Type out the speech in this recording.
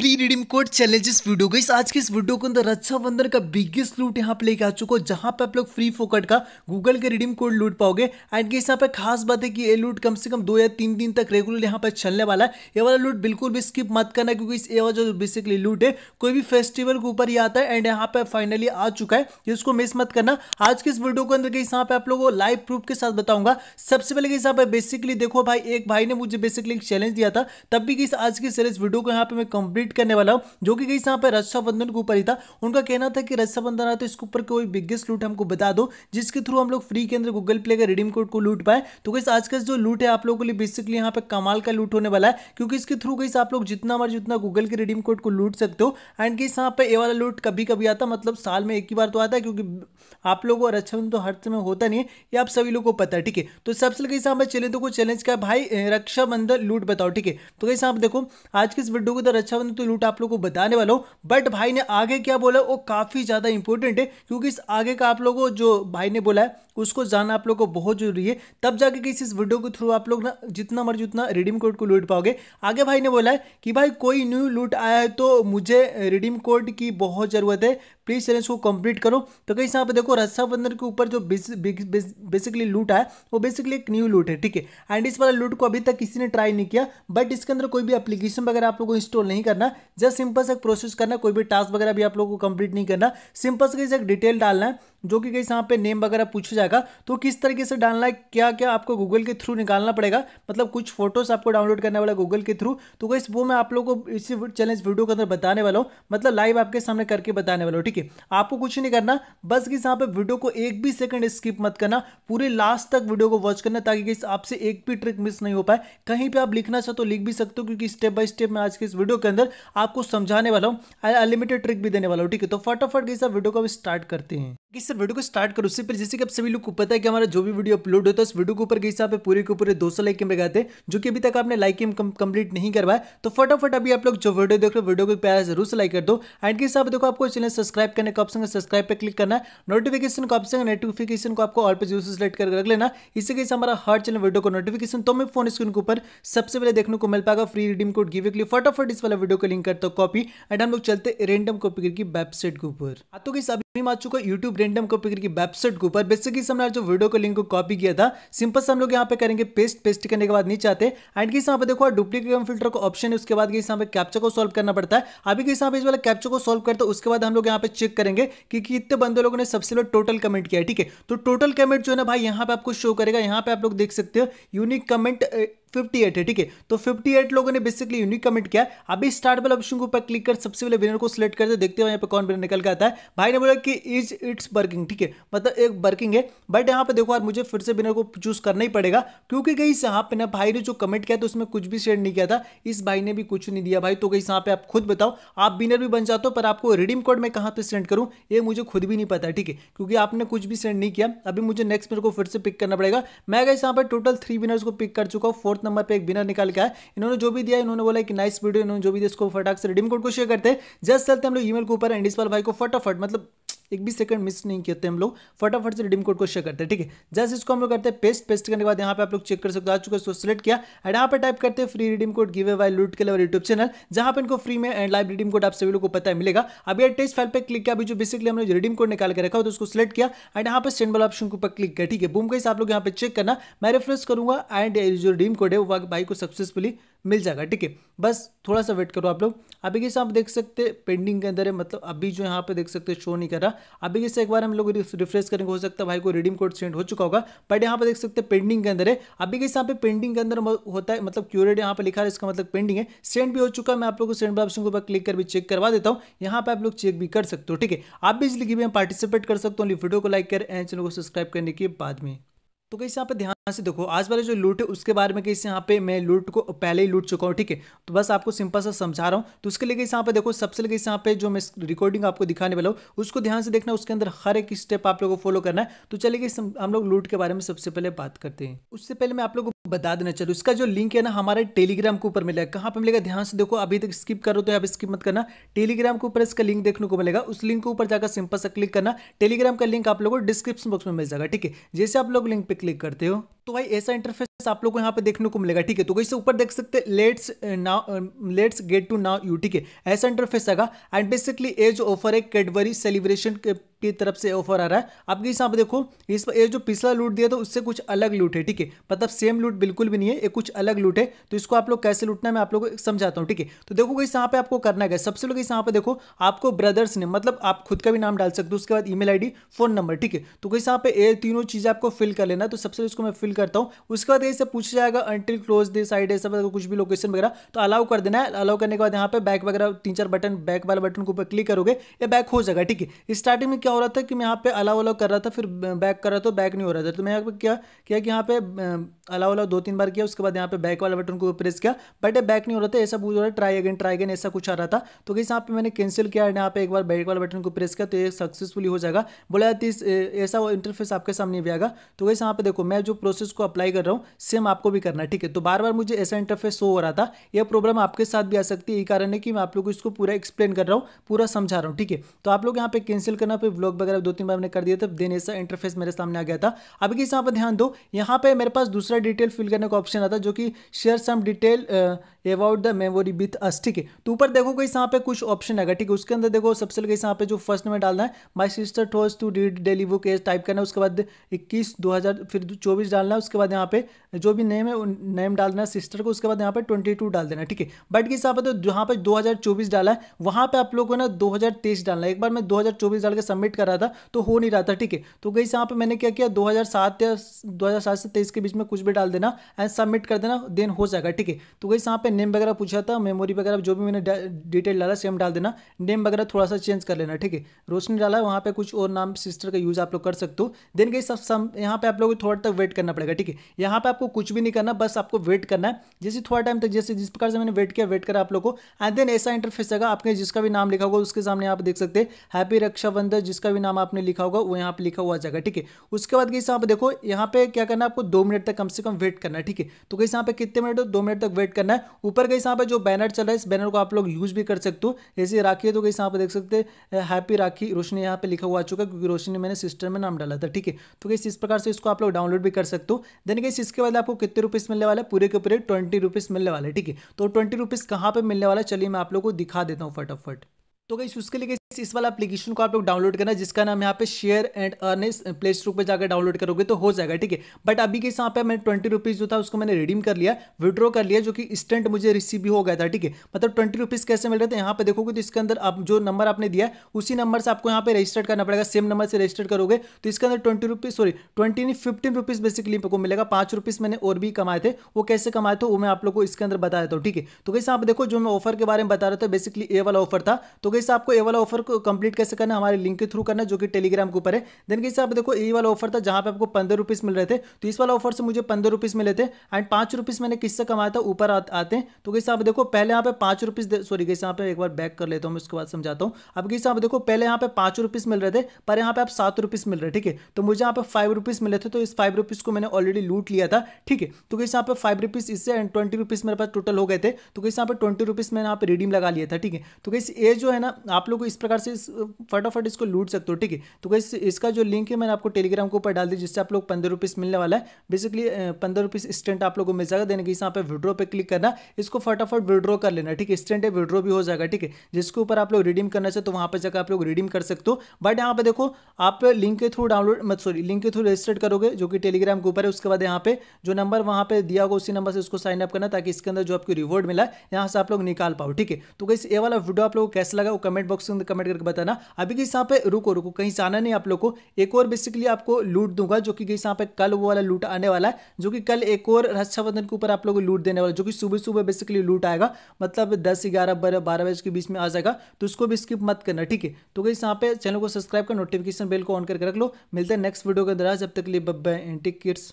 free redeem code challenges video गई आज के इस वीडियो के अंदर रक्षा बंधन का बिगेस्ट लूट यहाँ पे लेके आ चुका जहां पे आप लोग फ्री फोकट का गूगल के रिडीम कोड लूट पाओगे एंड गेस यहाँ पे खास बात है कि ये लूट कम से कम दो या तीन दिन तक रेगुलर यहाँ पे चलने वाला है ये वाला लूट बिल्कुल भी स्किप मत करना क्योंकि इस ये जो बेसिकली लूट है कोई भी फेस्टिवल के ऊपर ही आता है एंड यहाँ पे फाइनली आ चुका है जिसको मिस मत करना आज के इस वीडियो के अंदर गई यहाँ पे आप लोगों को लाइव प्रूफ के साथ बताऊंगा सबसे पहले गई यहाँ पे बेसिकली देखो भाई एक भाई ने मुझे बेसिकली चैलेंज दिया था तब भी गई आज सर इस वीडियो को यहाँ पे मैं कंप्लीट रिलेट करने वाला हूँ जो कि गई यहाँ पर रक्षाबंधन के ऊपर ही था उनका कहना था कि रक्षाबंधन आया तो इसके ऊपर कोई बिगेस्ट लूट हमको बता दो जिसके थ्रू हम लोग फ्री के अंदर गूगल प्ले का रिडीम कोड को लूट पाए तो गई आज का जो लूट है आप लोगों के लिए बेसिकली यहाँ पर कमाल का लूट होने वाला है क्योंकि इसके थ्रू गई आप लोग जितना मर्जी उतना गूगल के रिडीम कोड को लूट सकते हो एंड गई यहाँ पर ये वाला लूट कभी कभी आता मतलब साल में एक ही बार तो आता है क्योंकि आप लोगों और रक्षाबंधन तो हर समय होता नहीं है ये आप सभी लोगों को पता है ठीक है तो सबसे लगे यहाँ पर चले तो कोई चैलेंज का भाई रक्षाबंधन लूट बताओ ठीक है तो कैसे आप देखो आज के इस वीडियो को तो रक्षाबंधन तो लूट आप लोग को बताने वाला हूँ बट भाई ने आगे क्या बोला वो काफ़ी ज़्यादा इंपॉर्टेंट है क्योंकि इस आगे का आप लोगों जो भाई ने बोला है उसको जानना आप लोगों को बहुत जरूरी है तब जाके किसी इस वीडियो के थ्रू आप लोग ना जितना मर्जी उतना रिडीम कोड को लूट पाओगे आगे भाई ने बोला है कि भाई कोई न्यू लूट आया है तो मुझे रिडीम कोड की बहुत ज़रूरत है प्लीज चैलेंज को कंप्लीट करो तो कहीं यहाँ पे देखो रक्षाबंधन के ऊपर जो बेसिकली लूट है वो बेसिकली एक न्यू लूट है ठीक है एंड इस वाला लूट को अभी तक किसी ने ट्राई नहीं किया बट इसके अंदर कोई भी एप्लीकेशन वगैरह आप लोगों को इंस्टॉल नहीं करना जस्ट सिंपल से प्रोसेस करना कोई भी टास्क वगैरह भी आप लोग को कंप्लीट नहीं करना सिंपल से डिटेल डालना है जो कि कहीं यहाँ पे नेम वगैरह पूछा जाएगा तो किस तरीके से डालना है क्या क्या आपको गूगल के थ्रू निकालना पड़ेगा मतलब कुछ फोटोज़ आपको डाउनलोड करने वाला गूगल के थ्रू तो कहीं वो मैं आप लोगों को इसी चैलेंज वीडियो के अंदर बताने वाला हूँ मतलब लाइव आपके सामने करके बताने वाला हूँ ठीक है आपको कुछ नहीं करना बस किस यहाँ पर वीडियो को एक भी सेकंड स्किप मत करना पूरे लास्ट तक वीडियो को वॉच करना ताकि किस आपसे एक भी ट्रिक मिस नहीं हो पाए कहीं पर आप लिखना चाहो तो लिख भी सकते हो क्योंकि स्टेप बाय स्टेप मैं आज के इस वीडियो के अंदर आपको समझाने वाला हूँ अनलिमिटेड ट्रिक भी देने वाला हूँ ठीक है तो फटाफट कैसा वीडियो को अब स्टार्ट करते हैं कि सर वीडियो को स्टार्ट करो उससे पर जैसे कि आप सभी लोग को पता है कि हमारा जो भी वीडियो अपलोड होता है उस वीडियो के ऊपर कहीं पे पूरे के पूरे 200 लाइक एम लगाते हैं जो कि अभी तक आपने लाइक एम कंप्लीट नहीं करवाया तो फटाफट अभी आप लोग जो वीडियो देख रहे हो वीडियो को प्यार जरूर से लाइक कर दो एंड के हिसाब देखो आपको चैनल सब्सक्राइब करने का ऑप्शन सब्सक्राइब पर क्लिक करना नोटिफिकेशन का ऑप्शन नोटिफिकेशन को आपको ऑल पर जरूर से करके रख लेना इसी के हमारा हर चैनल वीडियो को नोटिफिकेशन तो मैं फोन स्क्रीन के ऊपर सबसे पहले देखने को मिल पाएगा फ्री रिडीम कोड गिवे के लिए फटाफट इस वाला वीडियो को लिंक करता हूँ कॉपी एंड हम लोग चलते रेंडम कॉपी की वेबसाइट के ऊपर हाँ, तो किस आ चुका रेंडम कॉपी वेबसाइट के ऊपर बेसिकली हमने जो वीडियो को लिंक को कॉपी किया था सिंपल से हम लोग यहाँ पे करेंगे पेस्ट पेस्ट करने के बाद एंड किस यहाँ पे देखो डुप्लीकेट फिल्टर का ऑप्शन है उसके बाद किस यहाँ पे कैप्चर को सॉल्व करना पड़ता है अभी किस यहाँ पे इस कैप्चर को सॉल्व करते तो उसके बाद हम लोग यहाँ पे चेक करेंगे कि कितने बंदे लोगों ने सबसे पहले टोटल कमेंट किया ठीक है तो टोटल कमेंट जो है ना भाई यहाँ पे आपको शो करेगा यहाँ पे आप लोग देख सकते हो यूनिक कमेंट फिफ्टी एट है ठीक है तो फिफ्टी एट लोगों ने बेसिकली यूनिक कमेंट किया अभी स्टार्ट वाले ऑप्शन के ऊपर क्लिक कर सबसे पहले विनर को सिलेक्ट करते देखते हैं यहाँ पे कौन विनर निकल के आता है भाई ने बोला कि इज इट्स वर्किंग ठीक है मतलब एक वर्किंग है बट यहाँ पे देखो यार मुझे फिर से विनर को चूज करना ही पड़ेगा क्योंकि कहीं से यहाँ पे ना भाई ने जो कमेंट किया तो उसमें कुछ भी शेयर नहीं किया था इस भाई ने भी कुछ नहीं दिया भाई तो कहीं यहाँ पे आप खुद बताओ आप विनर भी बन जाते हो पर आपको रिडीम कोड में कहाँ पर सेंड करूँ ये मुझे खुद भी नहीं पता ठीक है क्योंकि आपने कुछ भी सेंड नहीं किया अभी मुझे नेक्स्ट मेरे को फिर से पिक करना पड़ेगा मैं कहीं यहाँ पर टोटल थ्री विनर्स को पिक कर चुका हूँ फोर्थ फोर्थ नंबर पर एक बिनर निकाल के आया इन्होंने जो भी दिया इन्होंने बोला कि नाइस वीडियो इन्होंने जो भी दिया इसको फटाक से रिडीम कोड को शेयर करते हैं जस्ट चलते हम लोग ईमेल के ऊपर एंड इस भाई को फटाफट मतलब एक भी सेकंड मिस नहीं करते हम लोग फटाफट से रिडीम कोड को शेयर करते हैं ठीक है जैसे इसको हम लोग करते हैं पेस्ट पेस्ट करने के बाद यहाँ पे आप लोग चेक कर सकते हो आ चुका है इसको सिलेक्ट किया एंड यहाँ पे टाइप करते हैं free redeem code giveaway लूट के लेवल यूट्यूब चैनल जहाँ पर इनको फ्री में एंड लाइव रिडीम कोड आप सभी लोग को पता है मिलेगा अब यार टेस्ट फाइल पर क्लिक किया अभी जो बेसिकली हमने रिडीम कोड निकाल के रखा हो तो उसको सिलेक्ट किया एंड यहाँ पर सेंड वाला ऑप्शन के ऊपर क्लिक किया ठीक है बूम कैसे आप लोग यहाँ पे चेक करना मैं रेफरेंस करूंगा एंड जो रिडीम कोड है वो भाई को सक्सेसफुली मिल जाएगा ठीक है बस थोड़ा सा वेट करो आप लोग अभी कैसे आप देख सकते हैं पेंडिंग के अंदर है मतलब अभी जो यहाँ पे देख सकते हैं शो नहीं कर रहा अभी कैसे एक बार हम लोग रिफ्रेश करेंगे हो सकता है भाई को रिडीम कोड सेंड हो चुका होगा बट यहाँ पे देख सकते हैं पेंडिंग के अंदर है अभी कैसे यहाँ पे पेंडिंग के अंदर होता है मतलब क्यूरेट यहाँ पर लिखा है इसका मतलब पेंडिंग है सेंड भी हो चुका है मैं आप लोग को सेंड ऑप्शन के ऊपर क्लिक कर भी चेक करवा देता हूँ यहाँ पे आप लोग चेक भी कर सकते हो ठीक है आप भी इस लिखी में पार्टिसिपेट कर सकते हो वीडियो को लाइक कर एंड चैनल को सब्सक्राइब करने के बाद में तो कैसे यहाँ पर ध्यान यहाँ से देखो आज वाले जो लूट है उसके बारे में कैसे यहाँ पे मैं लूट को पहले ही लूट चुका हूँ ठीक है तो बस आपको सिंपल सा समझा रहा हूँ तो उसके लिए कैसे यहाँ पे देखो सबसे लिए यहाँ पे जो मैं रिकॉर्डिंग आपको दिखाने वाला हूँ उसको ध्यान से देखना उसके अंदर हर एक स्टेप आप लोगों को फॉलो करना है तो चलिए हम लोग लूट के बारे में सबसे पहले बात करते हैं उससे पहले मैं आप लोगों को बता देना चलो इसका जो लिंक है ना हमारे टेलीग्राम के ऊपर मिलेगा कहाँ पर मिलेगा ध्यान से देखो अभी तक स्किप करो तो आप स्किप मत करना टेलीग्राम के ऊपर इसका लिंक देखने को मिलेगा उस लिंक के ऊपर जाकर सिंपल सा क्लिक करना टेलीग्राम का लिंक आप लोगों को डिस्क्रिप्शन बॉक्स में मिल जाएगा ठीक है जैसे आप लोग लिंक पे क्लिक करते हो तो भाई ऐसा इंटरफेस आप लोगों को यहाँ पे देखने को मिलेगा ठीक है तो कैसे ऊपर देख सकते let's now let's get to know you ठीक है ऐसा इंटरफेस आएगा एंड बेसिकली एज ऑफर है कैडबरी सेलिब्रेशन की तरफ से ऑफर आ रहा है आपके यहाँ पे देखो इस पर जो पिछला लूट दिया था उससे कुछ अलग लूट है ठीक है मतलब सेम लूट बिल्कुल भी नहीं है ये कुछ अलग लूट है तो इसको आप लोग कैसे लूटना है मैं आप लोग को समझाता हूँ ठीक है तो देखो कहीं यहाँ पे आपको करना है सबसे लोग यहाँ पे देखो आपको ब्रदर्स ने मतलब आप खुद का भी नाम डाल सकते हो उसके बाद ई मेल फोन नंबर ठीक है तो कहीं यहाँ पे ये तीनों चीज़ें आपको फिल कर लेना तो सबसे इसको मैं फिल करता हूँ उसके बाद कहीं से पूछा जाएगा अंटिल क्लोज दिस साइड ऐसा मतलब कुछ भी लोकेशन वगैरह तो अलाउ कर देना है अलाउ करने के बाद यहाँ पे बैक वगैरह तीन चार बटन बैक वाले बटन के ऊपर क्लिक करोगे ये बैक हो जाएगा ठीक है स्टार्टिंग में क्या हो रहा था कि मैं यहाँ पे अलाउ अलाउ कर रहा था फिर बैक कर रहा था बैक नहीं हो रहा था तो मैं यहाँ पर क्या किया कि यहाँ पे अलाउ अलाउ दो तीन बार किया उसके बाद यहाँ पे बैक वाला बटन को प्रेस किया बट ये बैक नहीं हो रहा था ऐसा पूछ रहा है ट्राई अगेन ट्राई अगेन ऐसा कुछ आ रहा था तो कहीं यहाँ पे मैंने कैंसिल किया एंड यहाँ पे एक बार बैक वाला बटन को प्रेस किया तो ये सक्सेसफुली हो जाएगा बोला जाती ऐसा इंटरफेस आपके सामने भी आएगा तो वैसे यहाँ पे देखो मैं जो प्रोसेस को अप्लाई कर रहा हूँ सेम आपको भी करना है ठीक है तो बार बार मुझे ऐसा इंटरफेस शो हो रहा था यह प्रॉब्लम आपके साथ भी आ सकती है यही कारण है कि मैं आप लोग को इसको पूरा एक्सप्लेन कर रहा हूँ पूरा समझा रहा हूँ ठीक है तो आप लोग यहाँ पे कैंसिल करना फिर ब्लॉग वगैरह दो तीन बार मैंने कर दिया था देन ऐसा इंटरफेस मेरे सामने आ गया था अब किस यहाँ पर ध्यान दो यहाँ पे मेरे पास दूसरा डिटेल फिल करने का ऑप्शन आता जो कि share some detail about out the memory with us ठीक है तो ऊपर देखो कहीं यहाँ पे कुछ ऑप्शन है ठीक है उसके अंदर देखो सबसे कहीं यहाँ पे जो फर्स्ट में डालना है my sister toes to read daily book as type करना है उसके बाद इक्कीस दो हज़ार फिर चौबीस डालना है उसके बाद यहाँ पे जो भी नेम है नेम डालना है सिस्टर को उसके बाद यहाँ पे ट्वेंटी टू डाल देना ठीक है बट के हिसाब से तो यहाँ पे तो दो हज़ार चौबीस डाला है वहाँ पे आप लोगों को ना दो हज़ार तेईस डालना है एक बार मैं दो हज़ार चौबीस डाल के सबमिट कर रहा था तो हो नहीं रहा था ठीक है तो कहीं यहाँ पे मैंने क्या किया दो हज़ार सात या दो हज़ार सात से तेईस के बीच में कुछ भी डाल देना एंड सबमिट कर देना देन हो जाएगा ठीक है तो कहीं यहाँ पे पे नेम वगैरह पूछा था मेमोरी वगैरह जो भी मैंने डिटेल डाला सेम डाल देना नेम वगैरह थोड़ा सा चेंज कर लेना ठीक है रोशनी डाला है वहाँ पे कुछ और नाम सिस्टर का यूज़ आप लोग कर सकते हो देन गई सब सम यहाँ पे आप लोग थोड़ा तक वेट करना पड़ेगा ठीक है यहाँ पे आपको कुछ भी नहीं करना बस आपको वेट करना है जैसे थोड़ा टाइम तक जैसे जिस प्रकार से मैंने वेट किया वेट करा आप लोग को एंड देन ऐसा इंटरफेस आएगा आपने जिसका भी नाम लिखा होगा उसके सामने आप देख सकते हैं हैप्पी रक्षाबंधन जिसका भी नाम आपने लिखा होगा वो यहाँ पर लिखा हुआ जाएगा ठीक है उसके बाद गई आप देखो यहाँ पे क्या करना है आपको दो मिनट तक कम से कम वेट करना है ठीक है तो कहीं यहाँ पे कितने मिनट दो मिनट तक वेट करना है ऊपर कहीं यहाँ पर जो बैनर चल रहा है इस बैनर को आप लोग यूज भी कर सकते हो जैसे राखी है तो कहीं यहाँ पर देख सकते हैप्पी राखी रोशनी यहाँ पे लिखा हुआ आ चुका है क्योंकि रोशनी मैंने सिस्टर में नाम डाला था ठीक है तो कहीं इस प्रकार से इसको आप लोग डाउनलोड भी कर सकते हो देन कहीं इसके बाद आपको कितने रुपीज़ मिलने वाला है पूरे के पूरे ट्वेंटी रुपीज़ मिलने वाले ठीक है तो ट्वेंटी रुपीज़ कहाँ पर मिलने वाला है चलिए मैं आप लोग को दिखा देता हूँ फटाफट तो कहीं उसके लिए इस वाला एप्लीकेशन को आप लोग डाउनलोड करना जिसका नाम यहाँ पे share and earn Play Store पर जाकर डाउनलोड करोगे तो हो जाएगा ठीक है बट अभी के यहाँ पे मैंने ट्वेंटी रुपीज़ जो था उसको मैंने रिडीम कर लिया विड्रॉ कर लिया जो कि इंस्टेंट मुझे रिसीव भी हो गया था ठीक है मतलब ट्वेंटी रुपीज़ कैसे मिल रहे थे यहाँ पे देखोगे तो इसके अंदर आप जो नंबर आपने दिया है उसी नंबर से आपको यहाँ पे रजिस्टर करना पड़ेगा सेम नंबर से रजिस्टर करोगे तो इसके अंदर ट्वेंटी रुपीज़ सॉरी ट्वेंटी नहीं फिफ्टीन रुपीज़ बेसिकली को मिलेगा पांच रुपीज़ मैंने और भी कमाए थे वो कैसे कमाए थे वो मैं आप लोग को इसके अंदर बता देता हूँ ठीक है तो कैसे आप देखो जो मैं ऑफर के बारे में बता रहा था बेसिकली ए वाला ऑफर था तो कैसे आपको ए वाला ऑफर ऑफर को कंप्लीट कैसे करना हमारे लिंक के थ्रू करना जो कि टेलीग्राम के ऊपर है देन कैसे आप देखो ये वाला ऑफर था जहां पे आपको पंद्रह रुपीज़ मिल रहे थे तो इस वाला ऑफर से मुझे पंद्रह रुपीज़ मिले थे एंड पांच रुपीज़ मैंने किससे कमाया था ऊपर आते हैं तो कैसे आप देखो पहले यहाँ पे पांच रुपीज़ सॉरी कैसे यहाँ पे एक बार बैक कर लेता हूँ मैं उसके बाद समझाता हूँ अब कैसे आप देखो पहले यहाँ पे पांच रुपीज़ मिल रहे थे पर यहाँ पे आप सात रुपीज़ मिल रहे ठीक है तो मुझे यहाँ पे फाइव रुपीज़ मिले थे तो इस फाइव रुपीज़ को मैंने ऑलरेडी लूट लिया था ठीक है तो कैसे यहाँ पे फाइव रुपीज़ इससे एंड ट्वेंटी रुपीज़ मेरे पास टोटल हो गए थे तो कैसे यहाँ पे ट्वेंटी रुपीज़ मैंने यहाँ पे रिडीम लगा लिया था ठीक है तो कैसे ये जो है ना आप लोग इस प्रकार प्रकार से इस फटाफट इसको लूट सकते हो ठीक है तो कैसे इसका जो लिंक है मैंने आपको टेलीग्राम के ऊपर डाल दी जिससे आप लोग पंद्रह रुपीस मिलने वाला है बेसिकली पंद्रह रुपीस स्टेंट आप लोगों को मिल जाएगा देने के यहाँ पे विड्रो पे क्लिक करना इसको फटाफट विड्रो कर लेना ठीक है स्टेंट है विड्रो भी हो जाएगा ठीक है जिसके ऊपर आप लोग रिडीम करना चाहते तो वहाँ पर जाकर आप लोग रिडीम कर सकते हो बट यहाँ पर देखो आप लिंक के थ्रू डाउनलोड मत सॉरी लिंक के थ्रू रजिस्टर्ड करोगे जो कि टेलीग्राम के ऊपर है उसके बाद यहाँ पे जो नंबर वहाँ पर दिया होगा उसी नंबर से उसको साइन अप करना ताकि इसके अंदर जो आपको रिवॉर्ड मिला है यहाँ से आप लोग निकाल पाओ ठीक है तो कैसे ये वाला वीडियो आप लोग कैसे लगा वो कमेंट बॉक्स में कमेंट कमेंट करके बताना अभी गई यहाँ पे रुको रुको कहीं जाना नहीं आप लोग को एक और बेसिकली आपको लूट दूंगा जो कि कहीं यहाँ पे कल वो वाला लूट आने वाला है जो कि कल एक और रक्षाबंधन के ऊपर आप लोग को लूट देने वाला जो कि सुबह सुबह बेसिकली लूट आएगा मतलब दस ग्यारह बारह बारह बजे के बीच में आ जाएगा तो उसको भी स्किप मत करना ठीक है तो कहीं यहाँ पे चैनल को सब्सक्राइब कर नोटिफिकेशन बिल को ऑन करके रख लो मिलते हैं नेक्स्ट वीडियो के अंदर जब तक लिए बब्बे एंटी किट्स